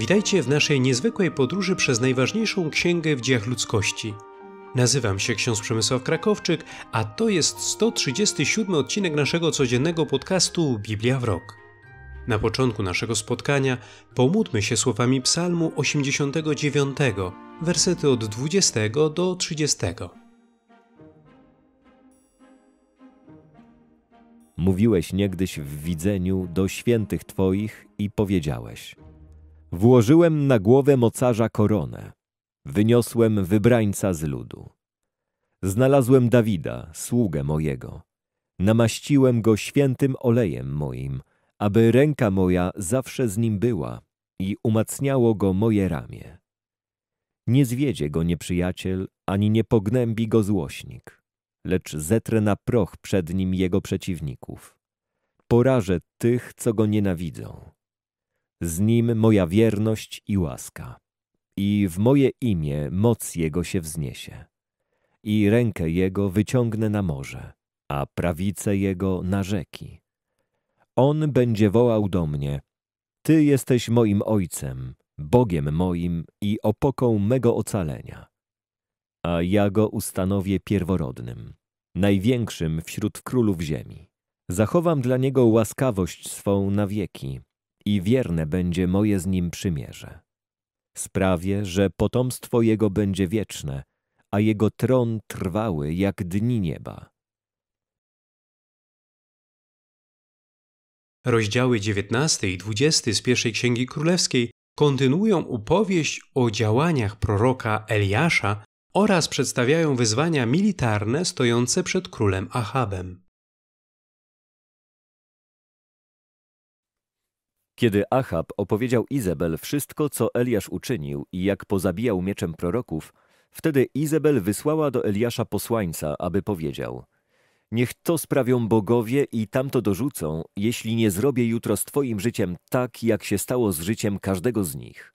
Witajcie w naszej niezwykłej podróży przez najważniejszą księgę w dziejach ludzkości. Nazywam się ksiądz Przemysław Krakowczyk, a to jest 137 odcinek naszego codziennego podcastu Biblia w rok. Na początku naszego spotkania pomódmy się słowami Psalmu 89, wersety od 20 do 30. Mówiłeś niegdyś w widzeniu do świętych Twoich i powiedziałeś – Włożyłem na głowę mocarza koronę. Wyniosłem wybrańca z ludu. Znalazłem Dawida, sługę mojego. Namaściłem go świętym olejem moim, aby ręka moja zawsze z nim była i umacniało go moje ramię. Nie zwiedzie go nieprzyjaciel, ani nie pognębi go złośnik, lecz zetrę na proch przed nim jego przeciwników. Porażę tych, co go nienawidzą z nim moja wierność i łaska. I w moje imię moc Jego się wzniesie. I rękę Jego wyciągnę na morze, a prawicę Jego na rzeki. On będzie wołał do mnie, Ty jesteś moim Ojcem, Bogiem moim i opoką mego ocalenia. A ja Go ustanowię pierworodnym, największym wśród królów ziemi. Zachowam dla Niego łaskawość swą na wieki, i wierne będzie moje z nim przymierze. Sprawię, że potomstwo jego będzie wieczne, a jego tron trwały jak dni nieba. Rozdziały 19 i 20 z pierwszej Księgi Królewskiej kontynuują upowieść o działaniach proroka Eliasza oraz przedstawiają wyzwania militarne stojące przed królem Ahabem. Kiedy Achab opowiedział Izabel wszystko, co Eliasz uczynił i jak pozabijał mieczem proroków, wtedy Izabel wysłała do Eliasza posłańca, aby powiedział Niech to sprawią bogowie i tamto dorzucą, jeśli nie zrobię jutro z twoim życiem tak, jak się stało z życiem każdego z nich.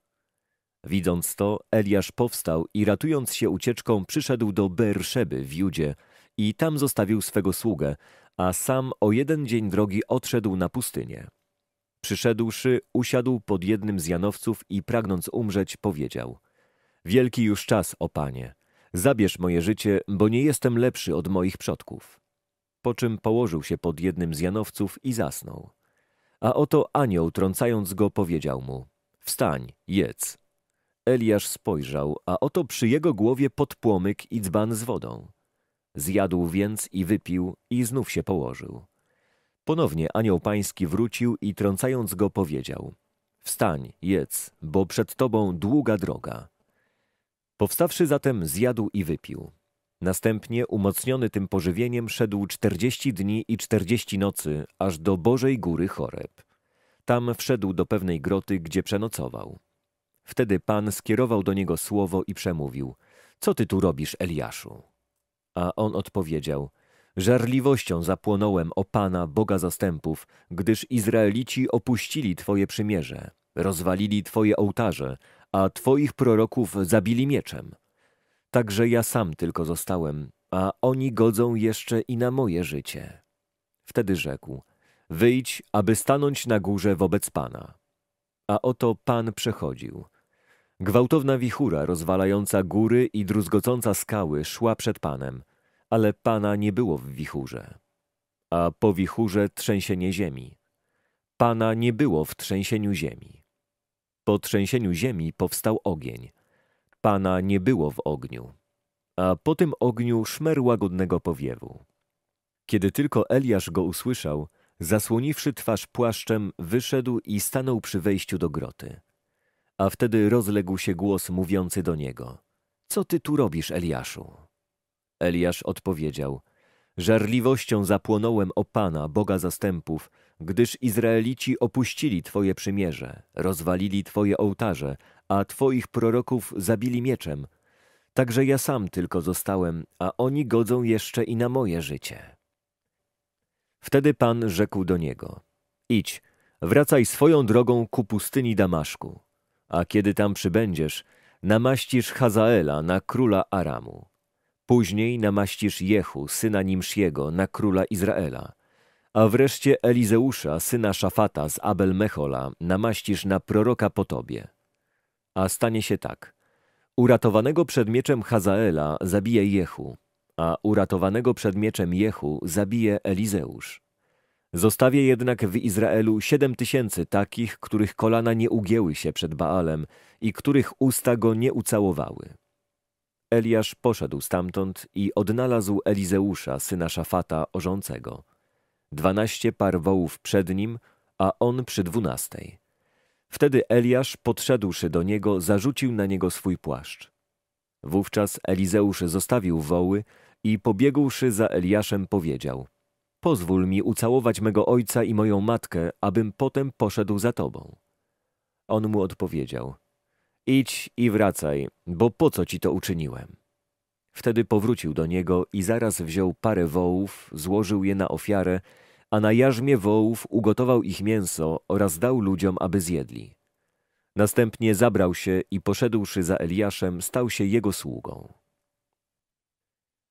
Widząc to, Eliasz powstał i ratując się ucieczką przyszedł do Berszeby w Judzie i tam zostawił swego sługę, a sam o jeden dzień drogi odszedł na pustynię. Przyszedłszy, usiadł pod jednym z janowców i pragnąc umrzeć, powiedział: Wielki już czas, o panie, zabierz moje życie, bo nie jestem lepszy od moich przodków. Po czym położył się pod jednym z janowców i zasnął. A oto anioł, trącając go, powiedział mu: Wstań, jedz. Eliasz spojrzał, a oto przy jego głowie podpłomyk i dzban z wodą. Zjadł więc i wypił i znów się położył. Ponownie anioł pański wrócił i trącając go powiedział: Wstań, jedz, bo przed tobą długa droga. Powstawszy zatem, zjadł i wypił. Następnie, umocniony tym pożywieniem, szedł czterdzieści dni i czterdzieści nocy, aż do Bożej Góry Choreb. Tam wszedł do pewnej groty, gdzie przenocował. Wtedy Pan skierował do niego słowo i przemówił: Co ty tu robisz, Eliaszu? A on odpowiedział – Żarliwością zapłonąłem o Pana, Boga zastępów, gdyż Izraelici opuścili Twoje przymierze, rozwalili Twoje ołtarze, a Twoich proroków zabili mieczem. Także ja sam tylko zostałem, a oni godzą jeszcze i na moje życie. Wtedy rzekł, wyjdź, aby stanąć na górze wobec Pana. A oto Pan przechodził. Gwałtowna wichura rozwalająca góry i druzgocąca skały szła przed Panem – ale Pana nie było w wichurze. A po wichurze trzęsienie ziemi. Pana nie było w trzęsieniu ziemi. Po trzęsieniu ziemi powstał ogień. Pana nie było w ogniu. A po tym ogniu szmer łagodnego powiewu. Kiedy tylko Eliasz go usłyszał, zasłoniwszy twarz płaszczem, wyszedł i stanął przy wejściu do groty. A wtedy rozległ się głos mówiący do niego: Co ty tu robisz, Eliaszu? Eliasz odpowiedział: Żarliwością zapłonąłem o Pana, Boga zastępów, gdyż Izraelici opuścili Twoje przymierze, rozwalili Twoje ołtarze, a Twoich proroków zabili mieczem. Także ja sam tylko zostałem, a oni godzą jeszcze i na moje życie. Wtedy Pan rzekł do niego: Idź, wracaj swoją drogą ku pustyni Damaszku, a kiedy tam przybędziesz, namaścisz Hazaela na króla Aramu. Później namaścisz Jehu, syna Nimsziego, na króla Izraela. A wreszcie Elizeusza, syna Szafata z Abel-Mechola, namaścisz na proroka po tobie. A stanie się tak. Uratowanego przed mieczem Hazaela zabije Jehu, a uratowanego przed mieczem Jehu zabije Elizeusz. Zostawię jednak w Izraelu siedem tysięcy takich, których kolana nie ugięły się przed Baalem i których usta go nie ucałowały. Eliasz poszedł stamtąd i odnalazł Elizeusza, syna Szafata, orzącego. Dwanaście par wołów przed nim, a on przy dwunastej. Wtedy Eliasz, podszedłszy do niego, zarzucił na niego swój płaszcz. Wówczas Elizeusz zostawił woły i pobiegłszy za Eliaszem powiedział – Pozwól mi ucałować mego ojca i moją matkę, abym potem poszedł za tobą. On mu odpowiedział – Idź i wracaj, bo po co ci to uczyniłem? Wtedy powrócił do niego i zaraz wziął parę wołów, złożył je na ofiarę, a na jarzmie wołów ugotował ich mięso oraz dał ludziom, aby zjedli. Następnie zabrał się i poszedłszy za Eliaszem, stał się jego sługą.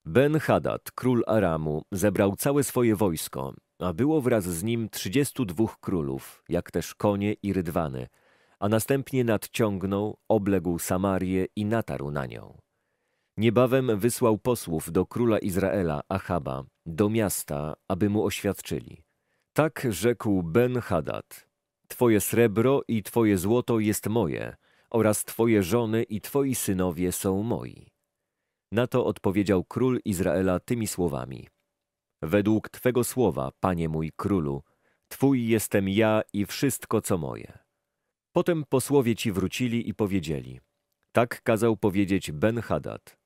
Ben-Hadad, król Aramu, zebrał całe swoje wojsko, a było wraz z nim trzydziestu dwóch królów, jak też konie i rydwany – a następnie nadciągnął, obległ Samarię i natarł na nią. Niebawem wysłał posłów do króla Izraela, Achaba, do miasta, aby mu oświadczyli. Tak rzekł Ben-Hadad, Twoje srebro i Twoje złoto jest moje, oraz Twoje żony i Twoi synowie są moi. Na to odpowiedział król Izraela tymi słowami. Według Twego słowa, Panie mój królu, Twój jestem ja i wszystko, co moje. Potem posłowie ci wrócili i powiedzieli: Tak kazał powiedzieć Ben-Hadad.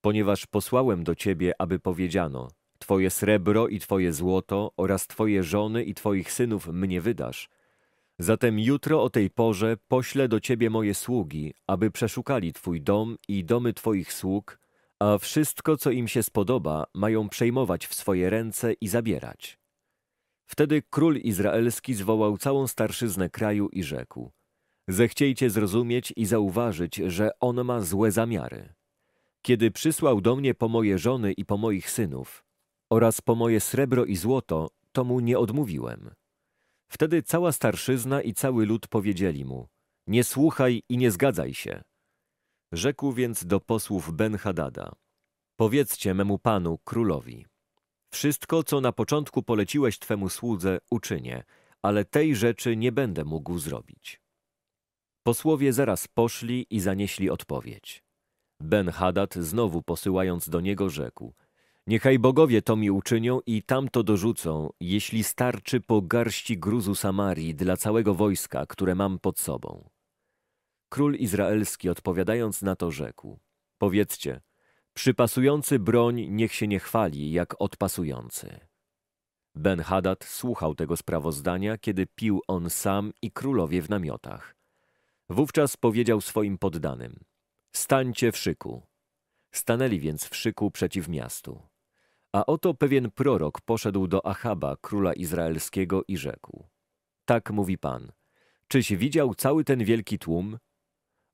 Ponieważ posłałem do ciebie, aby powiedziano: Twoje srebro i twoje złoto oraz twoje żony i twoich synów mnie wydasz. Zatem jutro o tej porze poślę do ciebie moje sługi, aby przeszukali twój dom i domy twoich sług, a wszystko, co im się spodoba, mają przejmować w swoje ręce i zabierać. Wtedy król izraelski zwołał całą starszyznę kraju i rzekł: Zechciejcie zrozumieć i zauważyć, że on ma złe zamiary. Kiedy przysłał do mnie po moje żony i po moich synów, oraz po moje srebro i złoto, to mu nie odmówiłem. Wtedy cała starszyzna i cały lud powiedzieli mu, nie słuchaj i nie zgadzaj się. Rzekł więc do posłów Ben-Hadada, powiedzcie memu panu, królowi, wszystko, co na początku poleciłeś twemu słudze, uczynię, ale tej rzeczy nie będę mógł zrobić. Posłowie zaraz poszli i zanieśli odpowiedź. Ben-Hadad znowu posyłając do niego rzekł – Niechaj bogowie to mi uczynią i tamto dorzucą, jeśli starczy po garści gruzu Samarii dla całego wojska, które mam pod sobą. Król izraelski odpowiadając na to rzekł: Powiedzcie, przypasujący broń niech się nie chwali, jak odpasujący. Ben Hadad słuchał tego sprawozdania, kiedy pił on sam i królowie w namiotach. Wówczas powiedział swoim poddanym: Stańcie w szyku. Stanęli więc w szyku przeciw miastu. A oto pewien prorok poszedł do Achaba, króla izraelskiego, i rzekł: Tak mówi Pan: Czyś widział cały ten wielki tłum?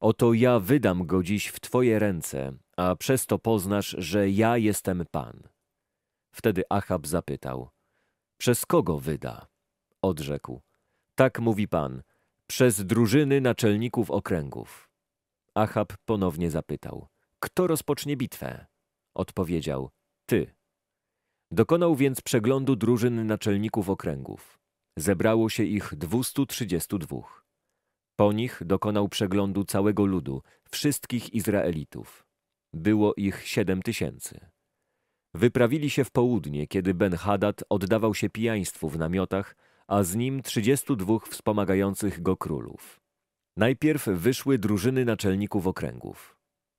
Oto ja wydam go dziś w Twoje ręce, a przez to poznasz, że ja jestem Pan. Wtedy Achab zapytał: Przez kogo wyda? Odrzekł: Tak mówi Pan: przez drużyny naczelników okręgów. Achab ponownie zapytał: Kto rozpocznie bitwę? Odpowiedział: Ty. Dokonał więc przeglądu drużyn naczelników okręgów. Zebrało się ich 232. Po nich dokonał przeglądu całego ludu, wszystkich Izraelitów. Było ich siedem tysięcy. Wyprawili się w południe, kiedy Ben-Hadad oddawał się pijaństwu w namiotach a z nim 32 wspomagających go królów. Najpierw wyszły drużyny naczelników okręgów.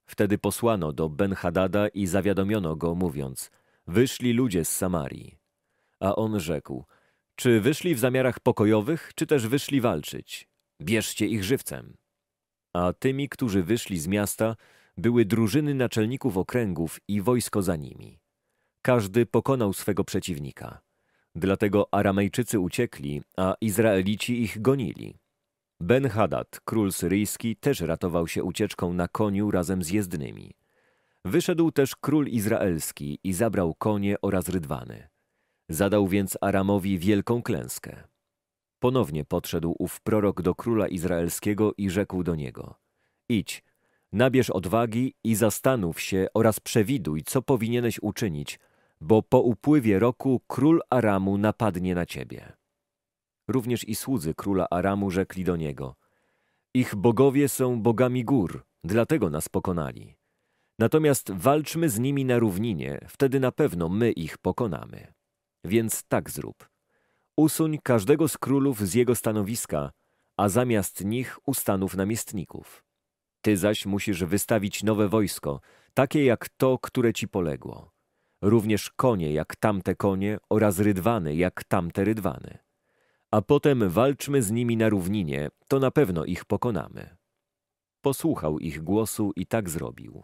Wtedy posłano do Ben-Hadada i zawiadomiono go, mówiąc: Wyszli ludzie z Samarii. A on rzekł: Czy wyszli w zamiarach pokojowych, czy też wyszli walczyć? Bierzcie ich żywcem. A tymi, którzy wyszli z miasta, były drużyny naczelników okręgów i wojsko za nimi. Każdy pokonał swego przeciwnika. Dlatego Aramejczycy uciekli, a Izraelici ich gonili. Ben-Hadad, król syryjski, też ratował się ucieczką na koniu razem z jezdnymi. Wyszedł też król izraelski i zabrał konie oraz rydwany. Zadał więc Aramowi wielką klęskę. Ponownie podszedł ów prorok do króla izraelskiego i rzekł do niego: Idź, nabierz odwagi i zastanów się oraz przewiduj, co powinieneś uczynić, bo po upływie roku król Aramu napadnie na ciebie. Również i słudzy króla Aramu rzekli do niego: Ich bogowie są bogami gór, dlatego nas pokonali. Natomiast walczmy z nimi na równinie, wtedy na pewno my ich pokonamy. Więc tak zrób. Usuń każdego z królów z jego stanowiska, a zamiast nich ustanów namiestników. Ty zaś musisz wystawić nowe wojsko, takie jak to, które ci poległo również konie jak tamte konie oraz rydwany jak tamte rydwany. A potem walczmy z nimi na równinie, to na pewno ich pokonamy. Posłuchał ich głosu i tak zrobił.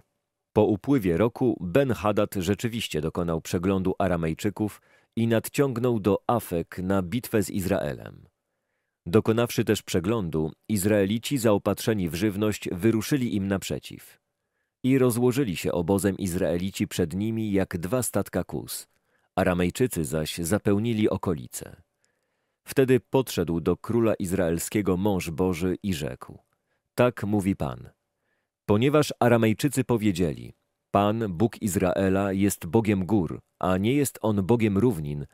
Po upływie roku Ben-Hadad rzeczywiście dokonał przeglądu Aramejczyków i nadciągnął do Afek na bitwę z Izraelem. Dokonawszy też przeglądu, Izraelici zaopatrzeni w żywność wyruszyli im naprzeciw. I rozłożyli się obozem Izraelici przed nimi jak dwa statka kus. Aramejczycy zaś zapełnili okolice. Wtedy podszedł do króla izraelskiego mąż Boży i rzekł: Tak mówi Pan. Ponieważ Aramejczycy powiedzieli: Pan, Bóg Izraela, jest Bogiem gór, a nie jest on Bogiem równin,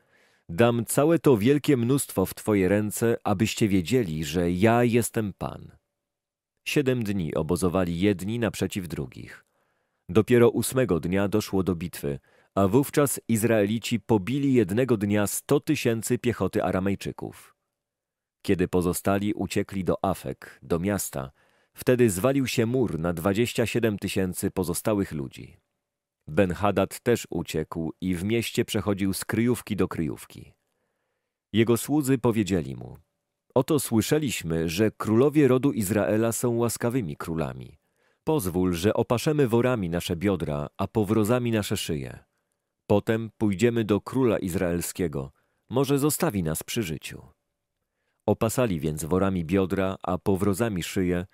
dam całe to wielkie mnóstwo w Twoje ręce, abyście wiedzieli, że ja jestem Pan. Siedem dni obozowali jedni naprzeciw drugich. Dopiero ósmego dnia doszło do bitwy, a wówczas Izraelici pobili jednego dnia sto tysięcy piechoty Aramejczyków. Kiedy pozostali uciekli do Afek, do miasta, wtedy zwalił się mur na dwadzieścia siedem tysięcy pozostałych ludzi. Ben-Hadad też uciekł i w mieście przechodził z kryjówki do kryjówki. Jego słudzy powiedzieli mu, Oto słyszeliśmy, że królowie rodu Izraela są łaskawymi królami. Pozwól, że opaszemy worami nasze biodra, a powrozami nasze szyje. Potem pójdziemy do króla izraelskiego, może zostawi nas przy życiu. Opasali więc worami biodra, a powrozami szyje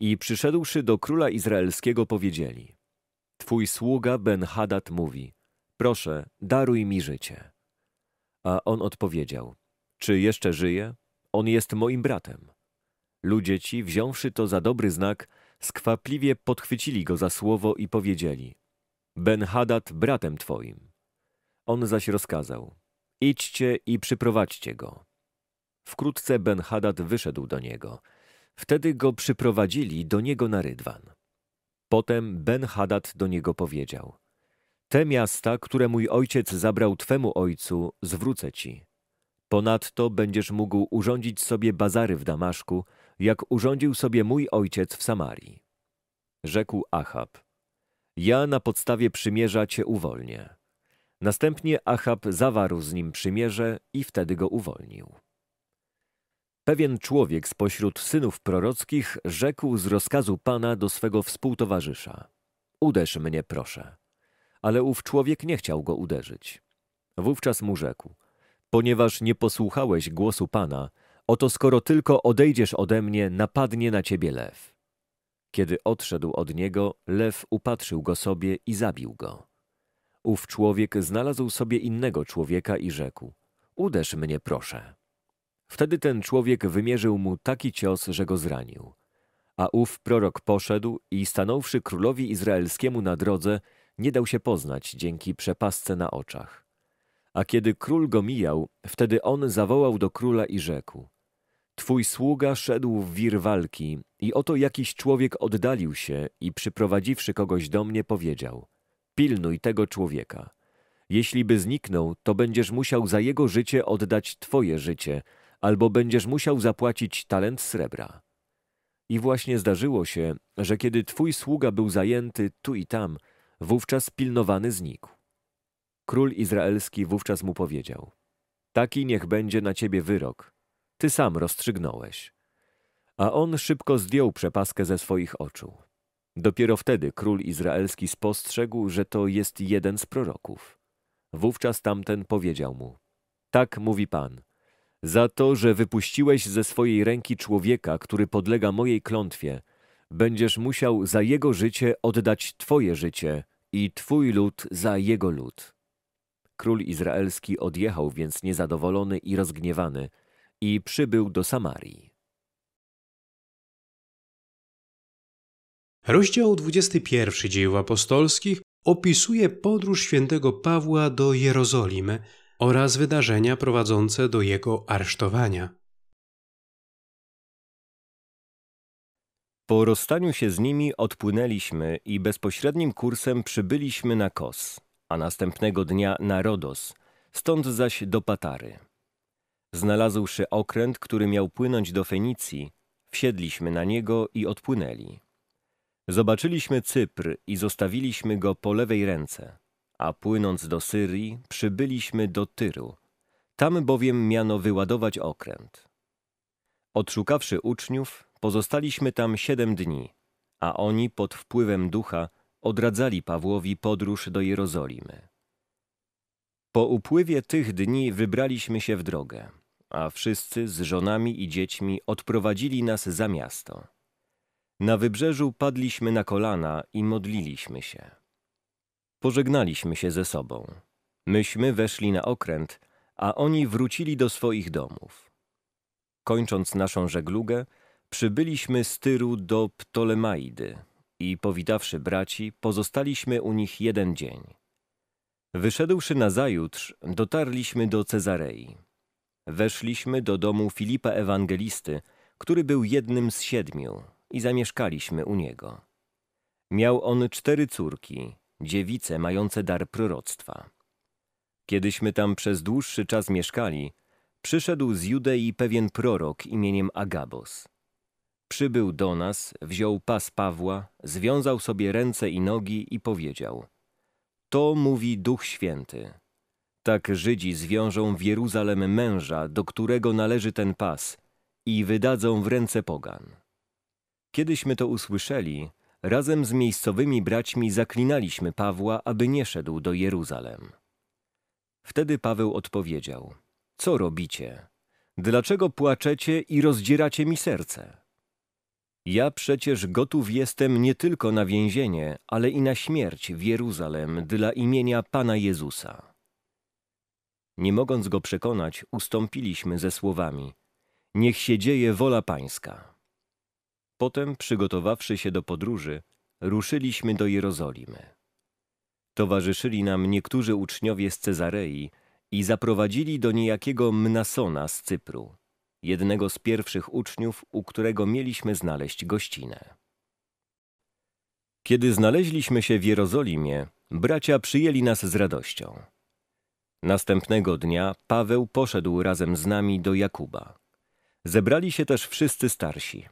i przyszedłszy do króla izraelskiego powiedzieli Twój sługa Ben-Hadad mówi, proszę, daruj mi życie. A on odpowiedział, czy jeszcze żyje? On jest moim bratem. Ludzie ci, wziąwszy to za dobry znak, skwapliwie podchwycili go za słowo i powiedzieli Ben-Hadad bratem twoim. On zaś rozkazał Idźcie i przyprowadźcie go. Wkrótce Ben-Hadad wyszedł do niego. Wtedy go przyprowadzili do niego na Rydwan. Potem Ben-Hadad do niego powiedział Te miasta, które mój ojciec zabrał twemu ojcu, zwrócę ci Ponadto będziesz mógł urządzić sobie bazary w Damaszku, jak urządził sobie mój ojciec w Samarii. Rzekł Achab: Ja na podstawie przymierza cię uwolnię. Następnie Achab zawarł z nim przymierze i wtedy go uwolnił. Pewien człowiek spośród synów prorockich rzekł z rozkazu pana do swego współtowarzysza: Uderz mnie, proszę. Ale ów człowiek nie chciał go uderzyć. Wówczas mu rzekł: ponieważ nie posłuchałeś głosu Pana, oto skoro tylko odejdziesz ode mnie, napadnie na ciebie lew. Kiedy odszedł od niego, lew upatrzył go sobie i zabił go. Ów człowiek znalazł sobie innego człowieka i rzekł: Uderz mnie, proszę. Wtedy ten człowiek wymierzył mu taki cios, że go zranił. A ów prorok poszedł i stanąwszy królowi izraelskiemu na drodze, nie dał się poznać dzięki przepasce na oczach. A kiedy król go mijał, wtedy on zawołał do króla i rzekł: Twój sługa szedł w wir walki, i oto jakiś człowiek oddalił się i przyprowadziwszy kogoś do mnie, powiedział: Pilnuj tego człowieka. Jeśli by zniknął, to będziesz musiał za jego życie oddać twoje życie, albo będziesz musiał zapłacić talent srebra. I właśnie zdarzyło się, że kiedy twój sługa był zajęty tu i tam, wówczas pilnowany znikł. Król izraelski wówczas mu powiedział: Taki niech będzie na ciebie wyrok. Ty sam rozstrzygnąłeś. A on szybko zdjął przepaskę ze swoich oczu. Dopiero wtedy król izraelski spostrzegł, że to jest jeden z proroków. Wówczas tamten powiedział mu: Tak mówi Pan. Za to, że wypuściłeś ze swojej ręki człowieka, który podlega mojej klątwie, będziesz musiał za jego życie oddać twoje życie i twój lud za jego lud. Król izraelski odjechał więc niezadowolony i rozgniewany i przybył do Samarii. Rozdział 21 Dziejów Apostolskich opisuje podróż świętego Pawła do Jerozolimy oraz wydarzenia prowadzące do jego aresztowania. Po rozstaniu się z nimi odpłynęliśmy i bezpośrednim kursem przybyliśmy na Kos a następnego dnia na Rodos, stąd zaś do Patary. Znalazłszy okręt, który miał płynąć do Fenicji, wsiedliśmy na niego i odpłynęli. Zobaczyliśmy Cypr i zostawiliśmy go po lewej ręce, a płynąc do Syrii przybyliśmy do Tyru. Tam bowiem miano wyładować okręt. Odszukawszy uczniów, pozostaliśmy tam siedem dni, a oni pod wpływem ducha odradzali Pawłowi podróż do Jerozolimy. Po upływie tych dni wybraliśmy się w drogę, a wszyscy z żonami i dziećmi odprowadzili nas za miasto. Na wybrzeżu padliśmy na kolana i modliliśmy się. Pożegnaliśmy się ze sobą. Myśmy weszli na okręt, a oni wrócili do swoich domów. Kończąc naszą żeglugę, przybyliśmy z Tyru do Ptolemaidy, i powitawszy braci, pozostaliśmy u nich jeden dzień. Wyszedłszy nazajutrz, dotarliśmy do Cezarei. Weszliśmy do domu Filipa Ewangelisty, który był jednym z siedmiu, i zamieszkaliśmy u niego. Miał on cztery córki, dziewice mające dar proroctwa. Kiedyśmy tam przez dłuższy czas mieszkali, przyszedł z Judei pewien prorok imieniem Agabos. Przybył do nas, wziął pas Pawła, związał sobie ręce i nogi i powiedział: To mówi Duch Święty. Tak Żydzi zwiążą w Jeruzalem męża, do którego należy ten pas, i wydadzą w ręce pogan. Kiedyśmy to usłyszeli, razem z miejscowymi braćmi zaklinaliśmy Pawła, aby nie szedł do Jeruzalem. Wtedy Paweł odpowiedział: Co robicie? Dlaczego płaczecie i rozdzieracie mi serce? Ja przecież gotów jestem nie tylko na więzienie, ale i na śmierć w Jeruzalem dla imienia Pana Jezusa. Nie mogąc go przekonać, ustąpiliśmy ze słowami: Niech się dzieje wola Pańska. Potem, przygotowawszy się do podróży, ruszyliśmy do Jerozolimy. Towarzyszyli nam niektórzy uczniowie z Cezarei i zaprowadzili do niejakiego Mnasona z Cypru jednego z pierwszych uczniów, u którego mieliśmy znaleźć gościnę. Kiedy znaleźliśmy się w Jerozolimie, bracia przyjęli nas z radością. Następnego dnia Paweł poszedł razem z nami do Jakuba. Zebrali się też wszyscy starsi.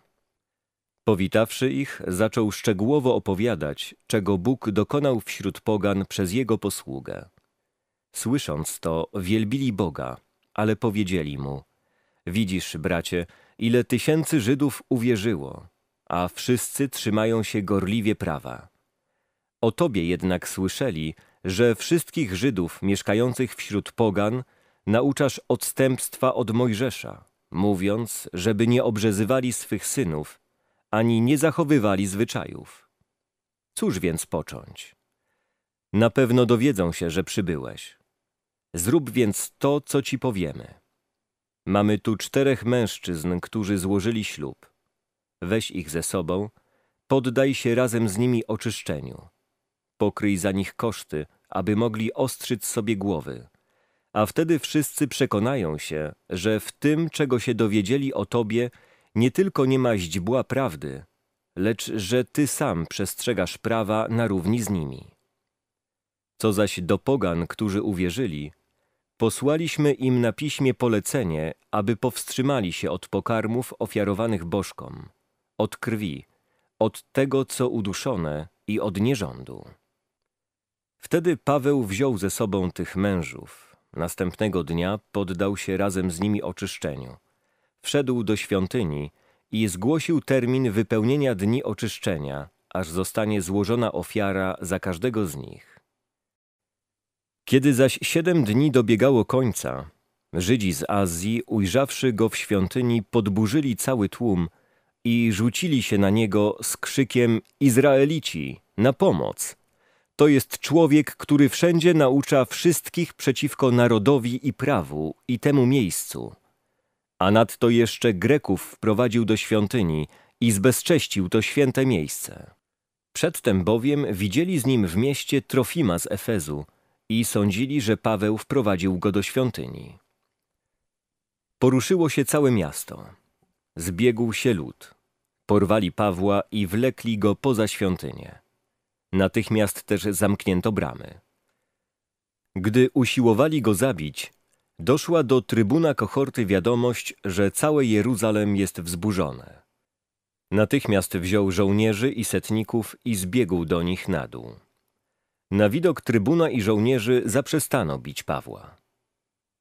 Powitawszy ich, zaczął szczegółowo opowiadać, czego Bóg dokonał wśród pogan przez jego posługę. Słysząc to, wielbili Boga, ale powiedzieli mu – Widzisz, bracie, ile tysięcy Żydów uwierzyło, a wszyscy trzymają się gorliwie prawa. O tobie jednak słyszeli, że wszystkich Żydów mieszkających wśród pogan nauczasz odstępstwa od Mojżesza, mówiąc, żeby nie obrzezywali swych synów, ani nie zachowywali zwyczajów. Cóż więc począć? Na pewno dowiedzą się, że przybyłeś. Zrób więc to, co ci powiemy. Mamy tu czterech mężczyzn, którzy złożyli ślub. Weź ich ze sobą, poddaj się razem z nimi oczyszczeniu. Pokryj za nich koszty, aby mogli ostrzyć sobie głowy. A wtedy wszyscy przekonają się, że w tym, czego się dowiedzieli o tobie, nie tylko nie ma źdźbła prawdy, lecz że ty sam przestrzegasz prawa na równi z nimi. Co zaś do pogan, którzy uwierzyli, Posłaliśmy im na piśmie polecenie, aby powstrzymali się od pokarmów ofiarowanych bożkom, od krwi, od tego, co uduszone i od nierządu. Wtedy Paweł wziął ze sobą tych mężów. Następnego dnia poddał się razem z nimi oczyszczeniu. Wszedł do świątyni i zgłosił termin wypełnienia dni oczyszczenia, aż zostanie złożona ofiara za każdego z nich. Kiedy zaś siedem dni dobiegało końca, Żydzi z Azji, ujrzawszy go w świątyni, podburzyli cały tłum i rzucili się na niego z krzykiem Izraelici na pomoc. To jest człowiek, który wszędzie naucza wszystkich przeciwko narodowi i prawu i temu miejscu. A nadto jeszcze Greków wprowadził do świątyni i zbezcześcił to święte miejsce. Przedtem bowiem widzieli z nim w mieście Trofima z Efezu, i sądzili, że Paweł wprowadził go do świątyni. Poruszyło się całe miasto. Zbiegł się lud. Porwali Pawła i wlekli go poza świątynię. Natychmiast też zamknięto bramy. Gdy usiłowali go zabić, doszła do trybuna kohorty wiadomość, że całe Jeruzalem jest wzburzone. Natychmiast wziął żołnierzy i setników i zbiegł do nich na dół. Na widok trybuna i żołnierzy zaprzestano bić Pawła.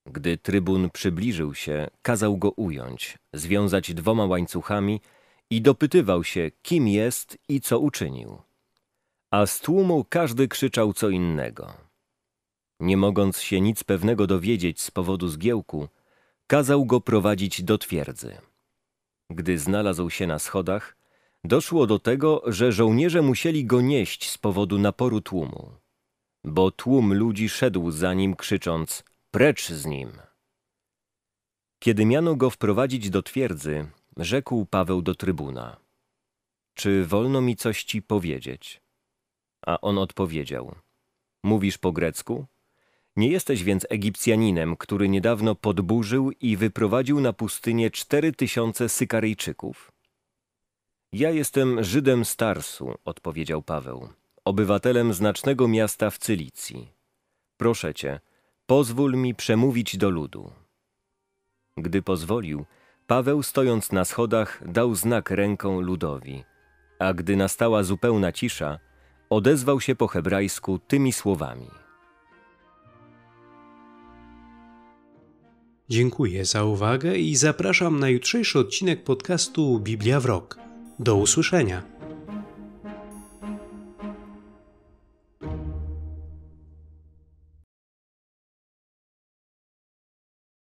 Gdy trybun przybliżył się, kazał go ująć, związać dwoma łańcuchami i dopytywał się, kim jest i co uczynił. A z tłumu każdy krzyczał co innego. Nie mogąc się nic pewnego dowiedzieć z powodu zgiełku, kazał go prowadzić do twierdzy. Gdy znalazł się na schodach, Doszło do tego, że żołnierze musieli go nieść z powodu naporu tłumu, bo tłum ludzi szedł za nim krzycząc precz z nim. Kiedy miano go wprowadzić do twierdzy, rzekł Paweł do trybuna Czy wolno mi coś ci powiedzieć? A on odpowiedział Mówisz po grecku? Nie jesteś więc Egipcjaninem, który niedawno podburzył i wyprowadził na pustynię cztery tysiące Sykaryjczyków? Ja jestem Żydem z Tarsu, odpowiedział Paweł, obywatelem znacznego miasta w Cylicji. Proszę cię, pozwól mi przemówić do ludu. Gdy pozwolił, Paweł stojąc na schodach dał znak ręką ludowi, a gdy nastała zupełna cisza, odezwał się po hebrajsku tymi słowami. Dziękuję za uwagę i zapraszam na jutrzejszy odcinek podcastu Biblia w Rok. Do usłyszenia.